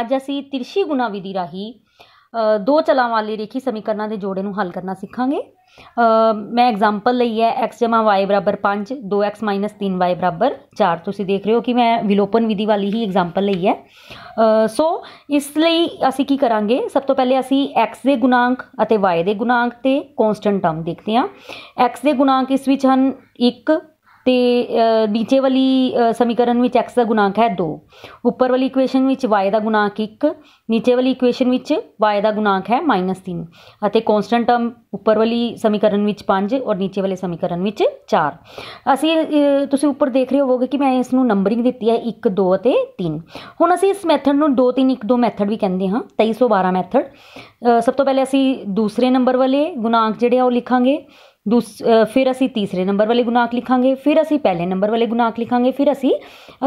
ਅੱਜ ਅਸੀਂ ਤਿਰਸ਼ੀ ਗੁਣਾ ਵਿਧੀ ਰਾਹੀਂ ਦੋ ਚਲਾਂ ਵਾਲੇ ਰੇਖੀ ਸਮੀਕਰਨਾਂ ਦੇ ਜੋੜੇ ਨੂੰ ਹੱਲ ਕਰਨਾ ਸਿੱਖਾਂਗੇ ਮੈਂ ਐਗਜ਼ਾਮਪਲ ਲਈ ਹੈ x y 5 2x 3y 4 ਤੁਸੀਂ ਦੇਖ ਰਹੇ ਹੋ ਕਿ ਮੈਂ ਵਿਲੋਪਨ ਵਿਧੀ ਵਾਲੀ ਹੀ ਐਗਜ਼ਾਮਪਲ ਲਈ ਹੈ ਸੋ ਇਸ ਲਈ ਅਸੀਂ ਕੀ ਕਰਾਂਗੇ ਸਭ ਤੋਂ ਪਹਿਲੇ ਅਸੀਂ x ਦੇ ਗੁਣਾਂਕ ਅਤੇ y ਦੇ ਗੁਣਾਂਕ ਤੇ ਕਨਸਟੈਂਟ ਟਰਮ ਦੇਖਦੇ ਹਾਂ x ਦੇ ਗੁਣਾਂਕ ਇਸ ਵਿੱਚ ਹਨ 1 ਤੇ ਨੀਚੇ ਵਾਲੀ ਸਮੀਕਰਨ ਵਿੱਚ x ਦਾ ਗੁਣਾਂਕ ਹੈ 2 ਉੱਪਰ ਵਾਲੀ ਇਕੁਏਸ਼ਨ ਵਿੱਚ y ਦਾ ਗੁਣਾਂਕ 1 ਨੀਚੇ ਵਾਲੀ ਇਕੁਏਸ਼ਨ ਵਿੱਚ y ਦਾ ਗੁਣਾਂਕ ਹੈ -3 ਅਤੇ ਕਨਸਟੈਂਟ ਟਰਮ ਉੱਪਰ ਵਾਲੀ ਸਮੀਕਰਨ ਵਿੱਚ 5 ਔਰ ਨੀਚੇ ਵਾਲੇ ਸਮੀਕਰਨ ਵਿੱਚ 4 ਅਸੀਂ ਤੁਸੀਂ ਉੱਪਰ ਦੇਖ ਰਹੇ ਹੋਵੋਗੇ ਕਿ ਮੈਂ ਇਸ ਨੂੰ ਨੰਬਰਿੰਗ ਦਿੱਤੀ ਹੈ 1 2 ਅਤੇ 3 ਹੁਣ ਅਸੀਂ ਇਸ ਮੈਥਡ ਨੂੰ 2 3 1 2 ਮੈਥਡ ਵੀ ਕਹਿੰਦੇ ਹਾਂ 2312 ਮੈਥਡ ਸਭ ਤੋਂ ਪਹਿਲੇ ਅਸੀਂ ਦੂਸਰੇ ਨੰਬਰ ਵਾਲੇ ਗੁਣਾਂਕ ਜਿਹੜੇ ਆ ਉਹ ਲਿਖਾਂਗੇ दूस फिर असी तीसरे नंबर वाले गुनाक लिखा फिर असी पहले नंबर वाले गुनाक लिखा फिर असी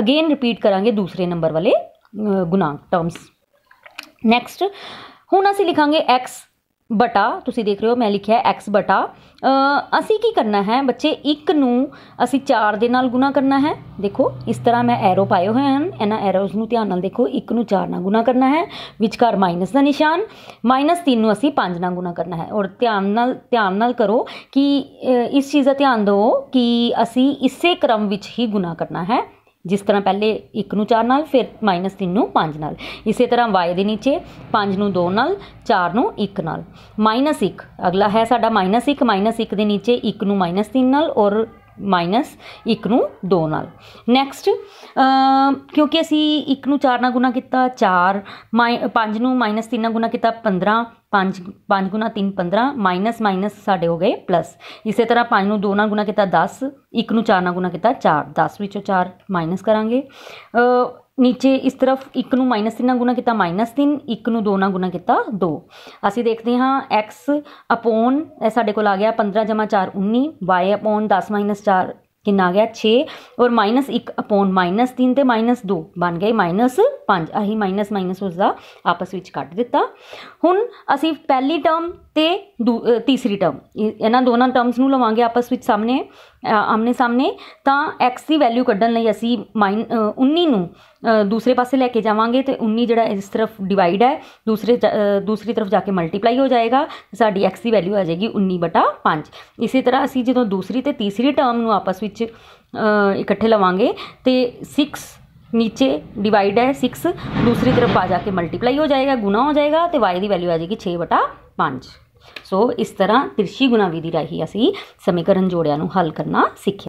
अगेन रिपीट करा दूसरे नंबर वाले गुनाक टर्म्स नैक्सट हूँ असी लिखा एक्स ਬਟਾ ਤੁਸੀਂ ਦੇਖ ਰਹੇ ਹੋ ਮੈਂ ਲਿਖਿਆ x ਬਟਾ ਅਸੀਂ ਕੀ ਕਰਨਾ ਹੈ ਬੱਚੇ 1 ਨੂੰ ਅਸੀਂ 4 ਦੇ ਨਾਲ ਗੁਣਾ ਕਰਨਾ ਹੈ ਦੇਖੋ ਇਸ ਤਰ੍ਹਾਂ ਮੈਂ ਐਰੋ ਪਾਏ ਹੋਏ ਹਨ ਇਹਨਾਂ ਐਰੋਜ਼ ਨੂੰ ਧਿਆਨ ਨਾਲ ਦੇਖੋ 1 ਨੂੰ 4 ਨਾਲ ਗੁਣਾ ਕਰਨਾ ਹੈ ਵਿਚਕਾਰ ਮਾਈਨਸ ਦਾ ਨਿਸ਼ਾਨ ਮਾਈਨਸ 3 ਨੂੰ ਅਸੀਂ 5 ਨਾਲ ਗੁਣਾ ਕਰਨਾ ਹੈ ਔਰ ਧਿਆਨ ਨਾਲ ਧਿਆਨ ਨਾਲ ਕਰੋ ਕਿ ਇਸ ਚੀਜ਼ ਦਾ ਧਿਆਨ ਦਿਓ ਕਿ ਅਸੀਂ ਇਸੇ ਕ੍ਰਮ ਵਿੱਚ ਹੀ ਗੁਣਾ ਕਰਨਾ ਹੈ ਜਿਸ ਤਰ੍ਹਾਂ ਪਹਿਲੇ 1 ਨੂੰ 4 ਨਾਲ ਫਿਰ -3 ਨੂੰ 5 ਨਾਲ ਇਸੇ ਤਰ੍ਹਾਂ y ਦੇ ਨੀਚੇ 5 ਨੂੰ 2 ਨਾਲ 4 ਨੂੰ 1 ਨਾਲ -1 ਅਗਲਾ ਹੈ ਸਾਡਾ -1 -1 ਦੇ ਨੀਚੇ 1 ਨੂੰ -3 ਨਾਲ ਔਰ ਮਾਈਨਸ 1 ਨੂੰ 2 ਨਾਲ ਨੈਕਸਟ ਕਿਉਂਕਿ ਅਸੀਂ 1 ਨੂੰ 4 ਨਾਲ ਗੁਣਾ ਕੀਤਾ 4 5 ਨੂੰ ਮਾਈਨਸ 3 ਨਾਲ ਗੁਣਾ ਕੀਤਾ 15 5 5 ਗੁਣਾ 3 15 ਮਾਈਨਸ ਮਾਈਨਸ ਸਾਡੇ ਹੋ ਗਏ ਪਲੱਸ ਇਸੇ ਤਰ੍ਹਾਂ 5 ਨੂੰ 2 ਨਾਲ ਗੁਣਾ ਕੀਤਾ 10 1 ਨੂੰ 4 ਨਾਲ ਗੁਣਾ ਕੀਤਾ 4 10 ਵਿੱਚੋਂ 4 ਮਾਈਨਸ ਕਰਾਂਗੇ ਨੀਚੇ ਇਸ ਤਰਫ 1 ਨੂੰ -3 ਨਾਲ ਗੁਣਾ ਕੀਤਾ -3 1 ਨੂੰ 2 ਨਾਲ ਗੁਣਾ ਕੀਤਾ 2 ਅਸੀਂ ਦੇਖਦੇ ਹਾਂ x ਅਪੋਨ ਸਾਡੇ ਕੋਲ ਆ ਗਿਆ 15 4 19 y ਅਪੋਨ 10 4 ਕਿੰਨਾ ਆ ਗਿਆ 6 ਔਰ -1 ਅਪੋਨ -3 ਤੇ -2 ਬਣ ਗਏ -5 ਆਹੀ ਮਾਈਨਸ ਮਾਈਨਸ ਉਸ ਦਾ ਆਪਸ ਵਿੱਚ ਕੱਟ ਦਿੱਤਾ ਹੁਣ ਅਸੀਂ ਪਹਿਲੀ ਟਰਮ ਤੇ ਤੀਸਰੀ ਟਰਮ ਇਹਨਾਂ ਦੋਨਾਂ ਟਰਮਸ ਨੂੰ ਲਵਾਂਗੇ ਆਪਸ ਵਿੱਚ ਸਾਹਮਣੇ ਆਮਨੇ ਸਾਹਮਣੇ ਤਾਂ x ਦੀ ਵੈਲਿਊ ਕੱਢਣ ਲਈ ਅਸੀਂ 19 ਨੂੰ ਦੂਸਰੇ ਪਾਸੇ ਲੈ ਕੇ ਜਾਵਾਂਗੇ ਤੇ 19 ਜਿਹੜਾ ਇਸ ਤਰਫ ਡਿਵਾਈਡ ਹੈ ਦੂਸਰੇ ਦੂਸਰੀ ਤਰਫ ਜਾ ਕੇ ਮਲਟੀਪਲਾਈ ਹੋ ਜਾਏਗਾ ਸਾਡੀ x ਦੀ ਵੈਲਿਊ ਆ ਜਾਏਗੀ 19/5 ਇਸੇ ਤਰ੍ਹਾਂ ਅਸੀਂ ਜਦੋਂ ਦੂਸਰੀ ਤੇ ਤੀਸਰੀ ਟਰਮ ਨੂੰ ਆਪਸ ਵਿੱਚ ਇਕੱਠੇ ਲਵਾਂਗੇ ਤੇ 6 ਨੀਚੇ ਡਿਵਾਈਡ ਹੈ 6 ਦੂਸਰੀ ਤਰਫ ਆ ਜਾ ਕੇ ਮਲਟੀਪਲਾਈ ਹੋ ਜਾਏਗਾ ਗੁਣਾ ਹੋ ਜਾਏਗਾ ਤੇ y ਦੀ ਵੈਲਿਊ ਆ ਜਾਏਗੀ 6/5 ਸੋ ਇਸ ਤਰ੍ਹਾਂ ਤਿਰਸ਼ੀ ਗੁਣਾ ਵਿਧੀ ਰਾਹੀਂ ਅਸੀਂ ਸਮੀਕਰਨ ਜੋੜਿਆਂ ਨੂੰ ਹੱਲ ਕਰਨਾ ਸਿੱਖਿਆ